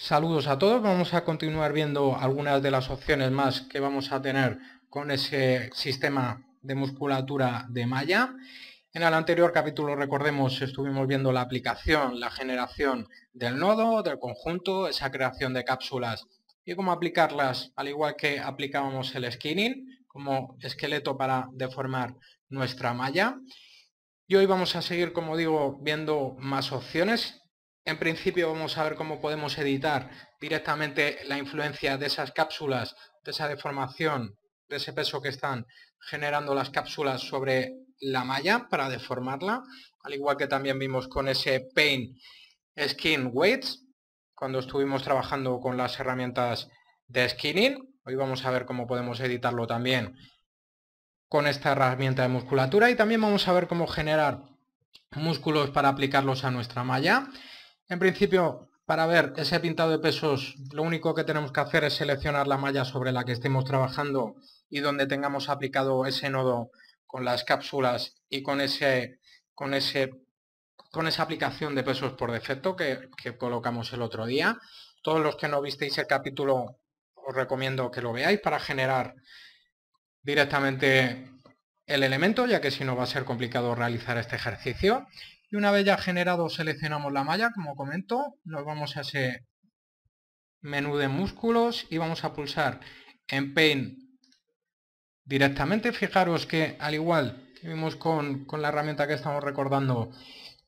Saludos a todos, vamos a continuar viendo algunas de las opciones más que vamos a tener con ese sistema de musculatura de malla. En el anterior capítulo, recordemos, estuvimos viendo la aplicación, la generación del nodo, del conjunto, esa creación de cápsulas y cómo aplicarlas, al igual que aplicábamos el skinning, como esqueleto para deformar nuestra malla. Y hoy vamos a seguir, como digo, viendo más opciones en principio vamos a ver cómo podemos editar directamente la influencia de esas cápsulas, de esa deformación, de ese peso que están generando las cápsulas sobre la malla para deformarla, al igual que también vimos con ese Paint Skin Weights, cuando estuvimos trabajando con las herramientas de skinning. Hoy vamos a ver cómo podemos editarlo también con esta herramienta de musculatura y también vamos a ver cómo generar músculos para aplicarlos a nuestra malla. En principio, para ver ese pintado de pesos, lo único que tenemos que hacer es seleccionar la malla sobre la que estemos trabajando y donde tengamos aplicado ese nodo con las cápsulas y con ese con ese con esa aplicación de pesos por defecto que, que colocamos el otro día. Todos los que no visteis el capítulo os recomiendo que lo veáis para generar directamente el elemento, ya que si no va a ser complicado realizar este ejercicio. Y una vez ya generado seleccionamos la malla, como comento, nos vamos a ese menú de músculos y vamos a pulsar en Paint directamente. Fijaros que al igual que vimos con, con la herramienta que estamos recordando,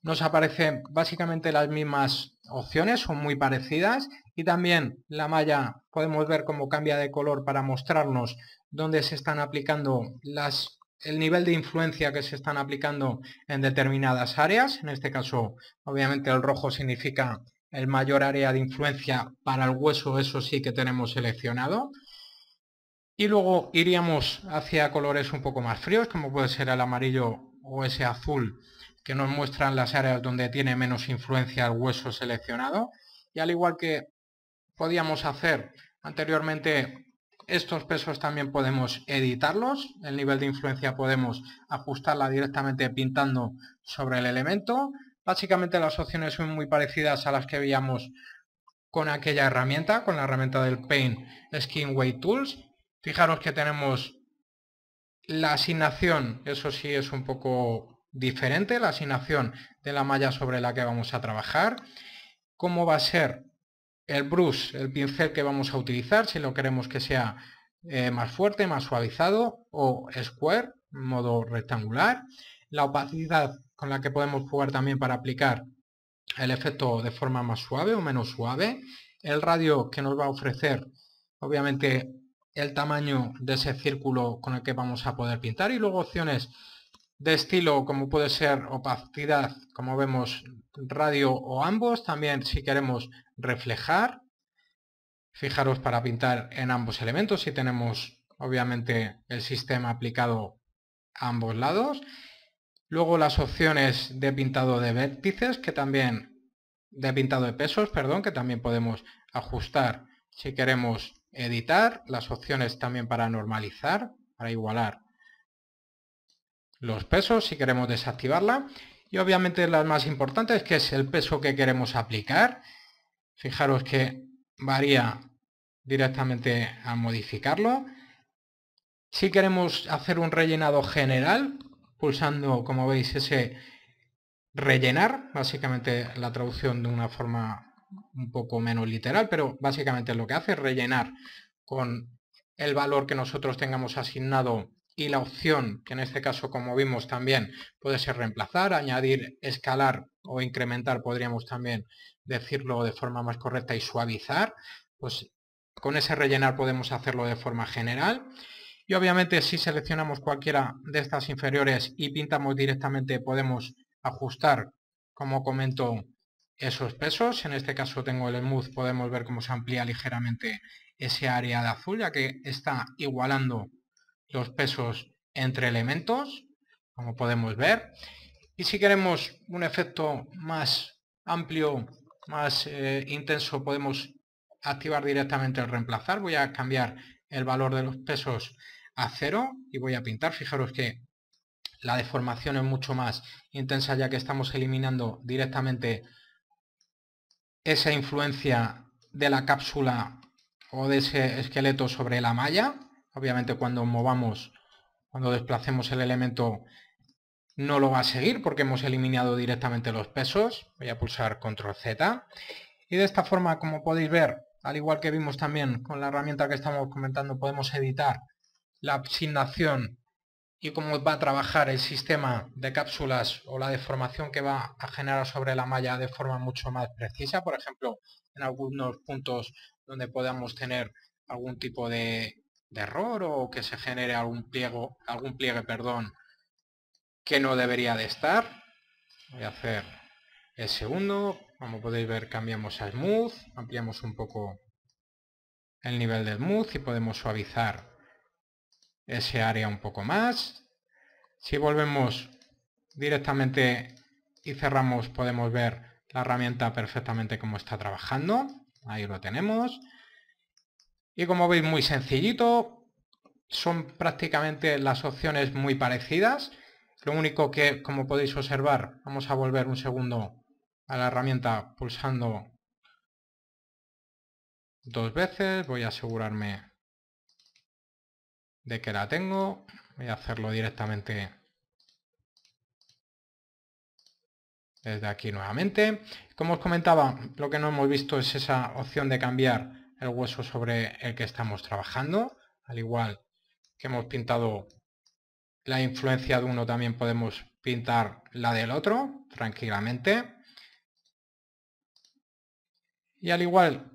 nos aparecen básicamente las mismas opciones, son muy parecidas y también la malla podemos ver cómo cambia de color para mostrarnos dónde se están aplicando las el nivel de influencia que se están aplicando en determinadas áreas. En este caso, obviamente el rojo significa el mayor área de influencia para el hueso, eso sí que tenemos seleccionado. Y luego iríamos hacia colores un poco más fríos, como puede ser el amarillo o ese azul, que nos muestran las áreas donde tiene menos influencia el hueso seleccionado. Y al igual que podíamos hacer anteriormente estos pesos también podemos editarlos. El nivel de influencia podemos ajustarla directamente pintando sobre el elemento. Básicamente las opciones son muy parecidas a las que veíamos con aquella herramienta, con la herramienta del Paint Skin Weight Tools. Fijaros que tenemos la asignación, eso sí es un poco diferente, la asignación de la malla sobre la que vamos a trabajar. Cómo va a ser el brush, el pincel que vamos a utilizar, si lo queremos que sea eh, más fuerte, más suavizado, o square, modo rectangular. La opacidad con la que podemos jugar también para aplicar el efecto de forma más suave o menos suave. El radio que nos va a ofrecer, obviamente, el tamaño de ese círculo con el que vamos a poder pintar y luego opciones de estilo como puede ser opacidad, como vemos radio o ambos, también si queremos reflejar, fijaros para pintar en ambos elementos si tenemos obviamente el sistema aplicado a ambos lados. Luego las opciones de pintado de vértices que también, de pintado de pesos, perdón, que también podemos ajustar si queremos editar, las opciones también para normalizar, para igualar los pesos si queremos desactivarla y obviamente las más importantes que es el peso que queremos aplicar fijaros que varía directamente al modificarlo si queremos hacer un rellenado general pulsando como veis ese rellenar básicamente la traducción de una forma un poco menos literal pero básicamente lo que hace es rellenar con el valor que nosotros tengamos asignado y la opción, que en este caso como vimos también puede ser reemplazar, añadir, escalar o incrementar, podríamos también decirlo de forma más correcta y suavizar, pues con ese rellenar podemos hacerlo de forma general. Y obviamente si seleccionamos cualquiera de estas inferiores y pintamos directamente podemos ajustar, como comento, esos pesos. En este caso tengo el smooth, podemos ver cómo se amplía ligeramente ese área de azul, ya que está igualando los pesos entre elementos, como podemos ver. Y si queremos un efecto más amplio, más eh, intenso, podemos activar directamente el reemplazar. Voy a cambiar el valor de los pesos a cero y voy a pintar. Fijaros que la deformación es mucho más intensa ya que estamos eliminando directamente esa influencia de la cápsula o de ese esqueleto sobre la malla. Obviamente cuando movamos, cuando desplacemos el elemento, no lo va a seguir porque hemos eliminado directamente los pesos. Voy a pulsar control Z. Y de esta forma, como podéis ver, al igual que vimos también con la herramienta que estamos comentando, podemos editar la asignación y cómo va a trabajar el sistema de cápsulas o la deformación que va a generar sobre la malla de forma mucho más precisa, por ejemplo, en algunos puntos donde podamos tener algún tipo de de error o que se genere algún pliego, algún pliegue, perdón, que no debería de estar. Voy a hacer el segundo. Como podéis ver, cambiamos a smooth, ampliamos un poco el nivel de smooth y podemos suavizar ese área un poco más. Si volvemos directamente y cerramos, podemos ver la herramienta perfectamente como está trabajando. Ahí lo tenemos. Y como veis, muy sencillito. Son prácticamente las opciones muy parecidas. Lo único que, como podéis observar, vamos a volver un segundo a la herramienta pulsando dos veces. Voy a asegurarme de que la tengo. Voy a hacerlo directamente desde aquí nuevamente. Como os comentaba, lo que no hemos visto es esa opción de cambiar el hueso sobre el que estamos trabajando, al igual que hemos pintado la influencia de uno, también podemos pintar la del otro tranquilamente. Y al igual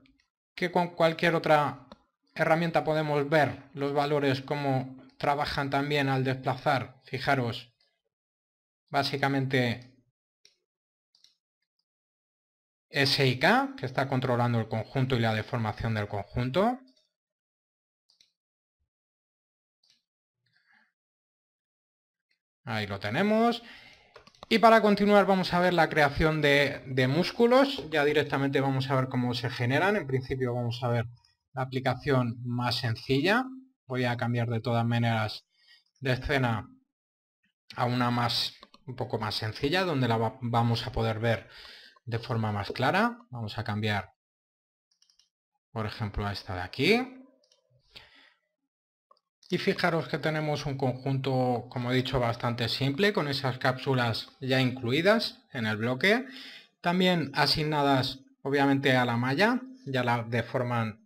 que con cualquier otra herramienta podemos ver los valores como trabajan también al desplazar. Fijaros, básicamente Sik que está controlando el conjunto y la deformación del conjunto. Ahí lo tenemos. Y para continuar vamos a ver la creación de, músculos. Ya directamente vamos a ver cómo se generan. En principio vamos a ver la aplicación más sencilla. Voy a cambiar de todas maneras de escena a una más un poco más sencilla, donde la vamos a poder ver de forma más clara. Vamos a cambiar, por ejemplo, a esta de aquí. Y fijaros que tenemos un conjunto, como he dicho, bastante simple, con esas cápsulas ya incluidas en el bloque. También asignadas, obviamente, a la malla, ya la deforman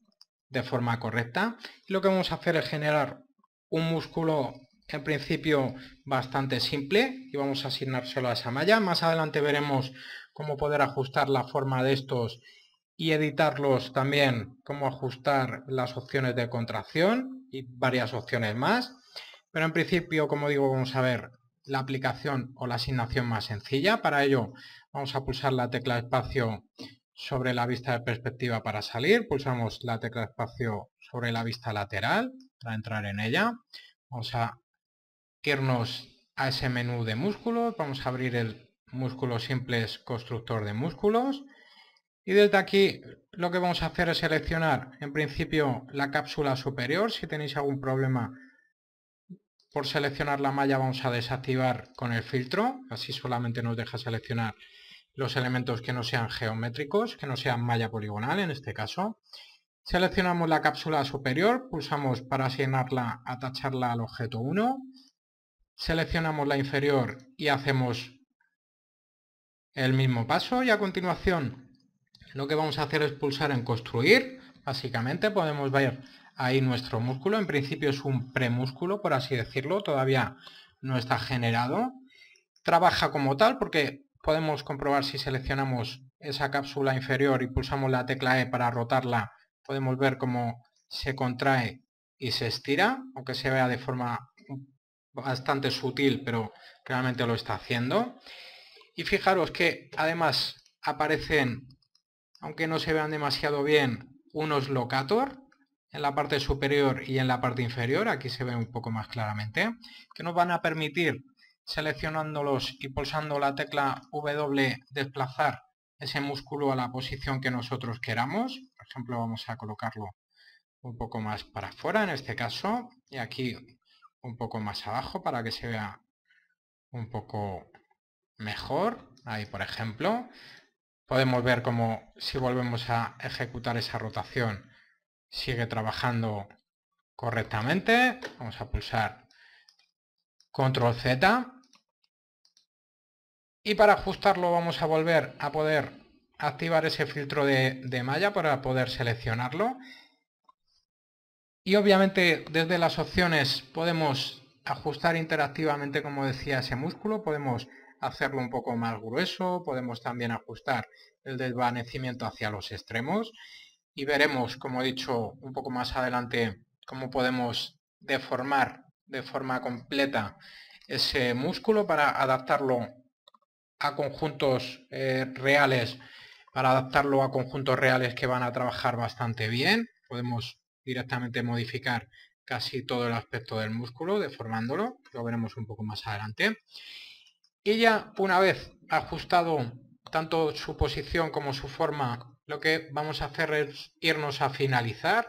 de forma correcta. lo que vamos a hacer es generar un músculo, en principio, bastante simple, y vamos a asignárselo a esa malla. Más adelante veremos cómo poder ajustar la forma de estos y editarlos también, cómo ajustar las opciones de contracción y varias opciones más. Pero en principio, como digo, vamos a ver la aplicación o la asignación más sencilla. Para ello vamos a pulsar la tecla espacio sobre la vista de perspectiva para salir. Pulsamos la tecla espacio sobre la vista lateral para entrar en ella. Vamos a irnos a ese menú de músculos. Vamos a abrir el simple simples constructor de músculos y desde aquí lo que vamos a hacer es seleccionar en principio la cápsula superior si tenéis algún problema por seleccionar la malla vamos a desactivar con el filtro así solamente nos deja seleccionar los elementos que no sean geométricos que no sean malla poligonal en este caso seleccionamos la cápsula superior pulsamos para asignarla atacharla al objeto 1 seleccionamos la inferior y hacemos el mismo paso y a continuación lo que vamos a hacer es pulsar en construir. Básicamente podemos ver ahí nuestro músculo. En principio es un premúsculo, por así decirlo. Todavía no está generado. Trabaja como tal porque podemos comprobar si seleccionamos esa cápsula inferior y pulsamos la tecla E para rotarla. Podemos ver cómo se contrae y se estira, aunque se vea de forma bastante sutil, pero realmente lo está haciendo. Y fijaros que además aparecen, aunque no se vean demasiado bien, unos locator en la parte superior y en la parte inferior, aquí se ve un poco más claramente, que nos van a permitir seleccionándolos y pulsando la tecla W desplazar ese músculo a la posición que nosotros queramos. Por ejemplo, vamos a colocarlo un poco más para afuera en este caso y aquí un poco más abajo para que se vea un poco mejor. Ahí, por ejemplo, podemos ver cómo si volvemos a ejecutar esa rotación sigue trabajando correctamente. Vamos a pulsar control Z. Y para ajustarlo vamos a volver a poder activar ese filtro de, de malla para poder seleccionarlo. Y obviamente desde las opciones podemos ajustar interactivamente, como decía, ese músculo. Podemos hacerlo un poco más grueso, podemos también ajustar el desvanecimiento hacia los extremos y veremos, como he dicho un poco más adelante, cómo podemos deformar de forma completa ese músculo para adaptarlo a conjuntos eh, reales, para adaptarlo a conjuntos reales que van a trabajar bastante bien. Podemos directamente modificar casi todo el aspecto del músculo, deformándolo, lo veremos un poco más adelante. Y ya una vez ajustado tanto su posición como su forma, lo que vamos a hacer es irnos a finalizar.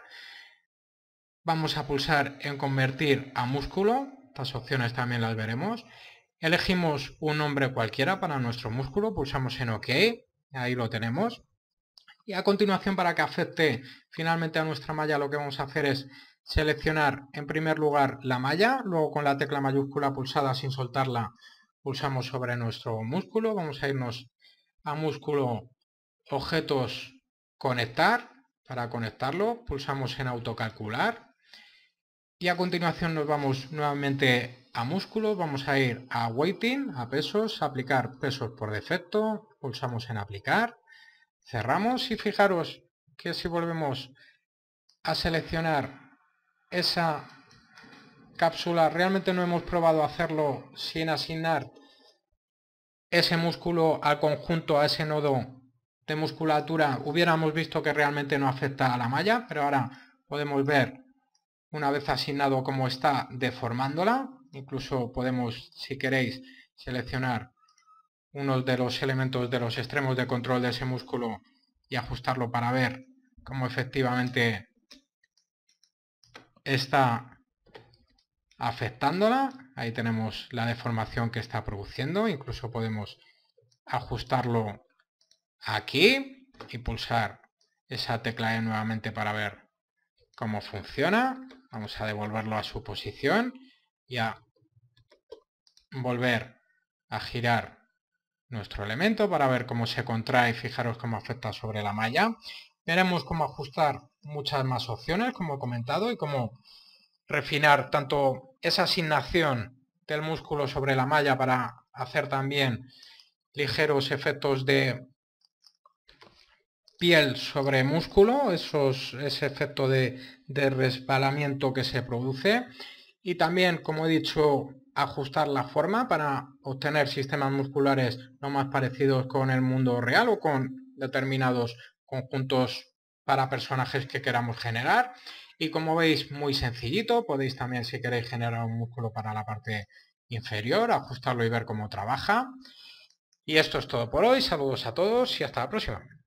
Vamos a pulsar en convertir a músculo, estas opciones también las veremos. Elegimos un nombre cualquiera para nuestro músculo, pulsamos en OK, ahí lo tenemos. Y a continuación para que afecte finalmente a nuestra malla lo que vamos a hacer es seleccionar en primer lugar la malla, luego con la tecla mayúscula pulsada sin soltarla pulsamos sobre nuestro músculo, vamos a irnos a músculo objetos conectar, para conectarlo, pulsamos en auto calcular y a continuación nos vamos nuevamente a músculo, vamos a ir a weighting, a pesos, aplicar pesos por defecto, pulsamos en aplicar, cerramos y fijaros que si volvemos a seleccionar esa cápsula. Realmente no hemos probado hacerlo sin asignar ese músculo al conjunto, a ese nodo de musculatura. Hubiéramos visto que realmente no afecta a la malla, pero ahora podemos ver una vez asignado como está deformándola. Incluso podemos, si queréis, seleccionar uno de los elementos de los extremos de control de ese músculo y ajustarlo para ver cómo efectivamente está afectándola. Ahí tenemos la deformación que está produciendo. Incluso podemos ajustarlo aquí y pulsar esa tecla e nuevamente para ver cómo funciona. Vamos a devolverlo a su posición y a volver a girar nuestro elemento para ver cómo se contrae. Fijaros cómo afecta sobre la malla. Veremos cómo ajustar muchas más opciones, como he comentado, y cómo refinar tanto esa asignación del músculo sobre la malla para hacer también ligeros efectos de piel sobre músculo, esos, ese efecto de, de resbalamiento que se produce. Y también, como he dicho, ajustar la forma para obtener sistemas musculares no más parecidos con el mundo real o con determinados conjuntos para personajes que queramos generar y como veis, muy sencillito, podéis también si queréis generar un músculo para la parte inferior, ajustarlo y ver cómo trabaja. Y esto es todo por hoy, saludos a todos y hasta la próxima.